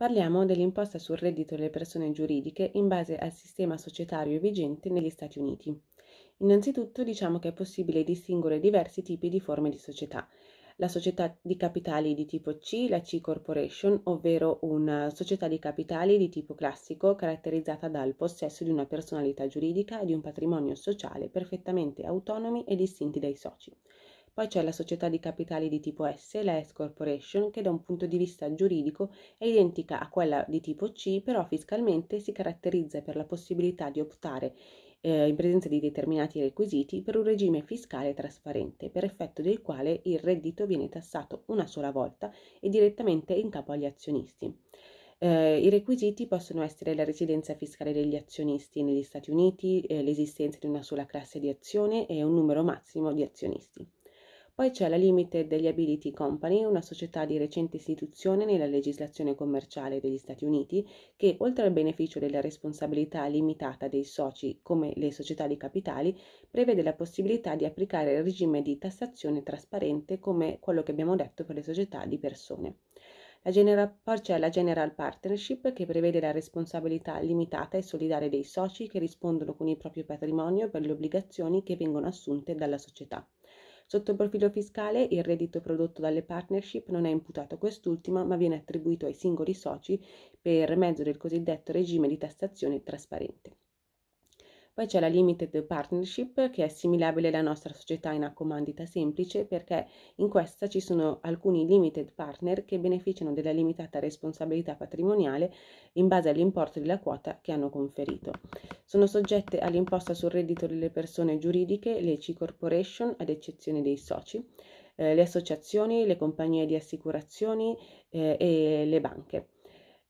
Parliamo dell'imposta sul reddito delle persone giuridiche in base al sistema societario vigente negli Stati Uniti. Innanzitutto diciamo che è possibile distinguere diversi tipi di forme di società. La società di capitali di tipo C, la C Corporation, ovvero una società di capitali di tipo classico caratterizzata dal possesso di una personalità giuridica e di un patrimonio sociale perfettamente autonomi e distinti dai soci. Poi c'è la società di capitali di tipo S, la S Corporation, che da un punto di vista giuridico è identica a quella di tipo C, però fiscalmente si caratterizza per la possibilità di optare eh, in presenza di determinati requisiti per un regime fiscale trasparente, per effetto del quale il reddito viene tassato una sola volta e direttamente in capo agli azionisti. Eh, I requisiti possono essere la residenza fiscale degli azionisti negli Stati Uniti, eh, l'esistenza di una sola classe di azione e un numero massimo di azionisti. Poi c'è la Limited degli Ability Company, una società di recente istituzione nella legislazione commerciale degli Stati Uniti, che oltre al beneficio della responsabilità limitata dei soci come le società di capitali, prevede la possibilità di applicare il regime di tassazione trasparente come quello che abbiamo detto per le società di persone. General, poi c'è la General Partnership che prevede la responsabilità limitata e solidale dei soci che rispondono con il proprio patrimonio per le obbligazioni che vengono assunte dalla società. Sotto il profilo fiscale, il reddito prodotto dalle partnership non è imputato a quest'ultima, ma viene attribuito ai singoli soci per mezzo del cosiddetto regime di tassazione trasparente. Poi c'è la limited partnership che è assimilabile alla nostra società in accomandita semplice perché in questa ci sono alcuni limited partner che beneficiano della limitata responsabilità patrimoniale in base all'importo della quota che hanno conferito. Sono soggette all'imposta sul reddito delle persone giuridiche le C corporation ad eccezione dei soci eh, le associazioni, le compagnie di assicurazioni eh, e le banche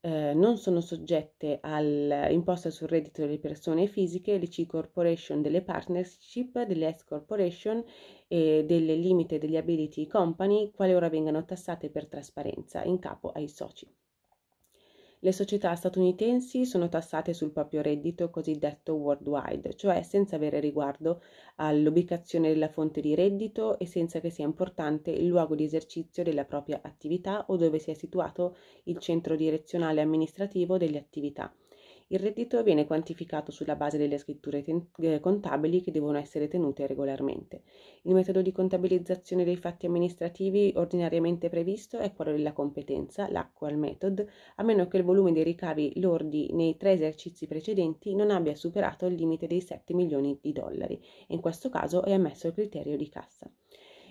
eh, non sono soggette all'imposta sul reddito delle persone fisiche, le C corporation delle partnership, delle S corporation e delle limite degli ability company, qualora vengano tassate per trasparenza in capo ai soci. Le società statunitensi sono tassate sul proprio reddito cosiddetto worldwide, cioè senza avere riguardo all'ubicazione della fonte di reddito e senza che sia importante il luogo di esercizio della propria attività o dove sia situato il centro direzionale amministrativo delle attività. Il reddito viene quantificato sulla base delle scritture ten- eh, contabili che devono essere tenute regolarmente. Il metodo di contabilizzazione dei fatti amministrativi ordinariamente previsto è quello della competenza, l'acqual method, a meno che il volume dei ricavi lordi nei tre esercizi precedenti non abbia superato il limite dei 7 milioni di dollari e in questo caso è ammesso il criterio di cassa.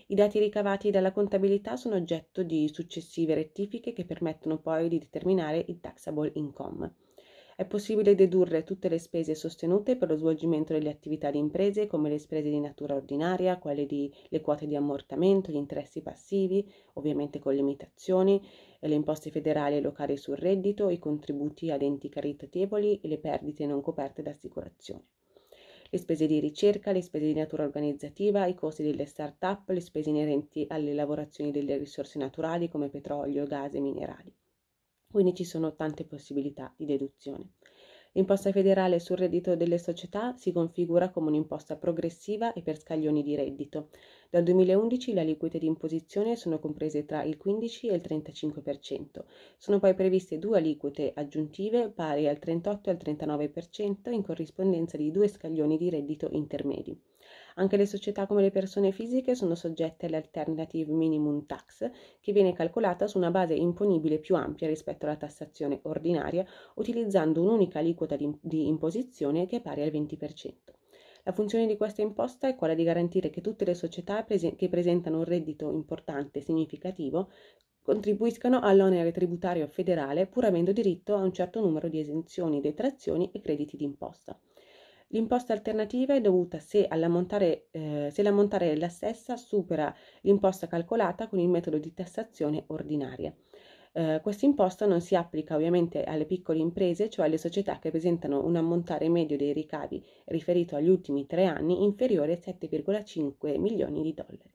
I dati ricavati dalla contabilità sono oggetto di successive rettifiche che permettono poi di determinare il taxable income. È possibile dedurre tutte le spese sostenute per lo svolgimento delle attività di imprese, come le spese di natura ordinaria, quelle di le quote di ammortamento, gli interessi passivi, ovviamente con limitazioni, eh, le imposte federali e locali sul reddito, i contributi ad enti caritatevoli e le perdite non coperte da assicurazione le spese di ricerca, le spese di natura organizzativa, i costi delle start-up, le spese inerenti alle lavorazioni delle risorse naturali come petrolio, gas e minerali. Quindi ci sono tante possibilità di deduzione. L'imposta federale sul reddito delle società si configura come un'imposta progressiva e per scaglioni di reddito. Dal 2011 le aliquote di imposizione sono comprese tra il 15 e il 35%. Sono poi previste due aliquote aggiuntive pari al 38 e al 39% in corrispondenza di due scaglioni di reddito intermedi. Anche le società come le persone fisiche sono soggette all'alternative minimum tax, che viene calcolata su una base imponibile più ampia rispetto alla tassazione ordinaria, utilizzando un'unica aliquota di, di imposizione che è pari al 20%. La funzione di questa imposta è quella di garantire che tutte le società prese- che presentano un reddito importante e significativo contribuiscano all'onere tributario federale pur avendo diritto a un certo numero di esenzioni, detrazioni e crediti d'imposta. L'imposta alternativa è dovuta se, l'ammontare, eh, se l'ammontare della stessa supera l'imposta calcolata con il metodo di tassazione ordinaria. Eh, questa imposta non si applica ovviamente alle piccole imprese, cioè alle società che presentano un ammontare medio dei ricavi riferito agli ultimi tre anni inferiore a 7,5 milioni di dollari.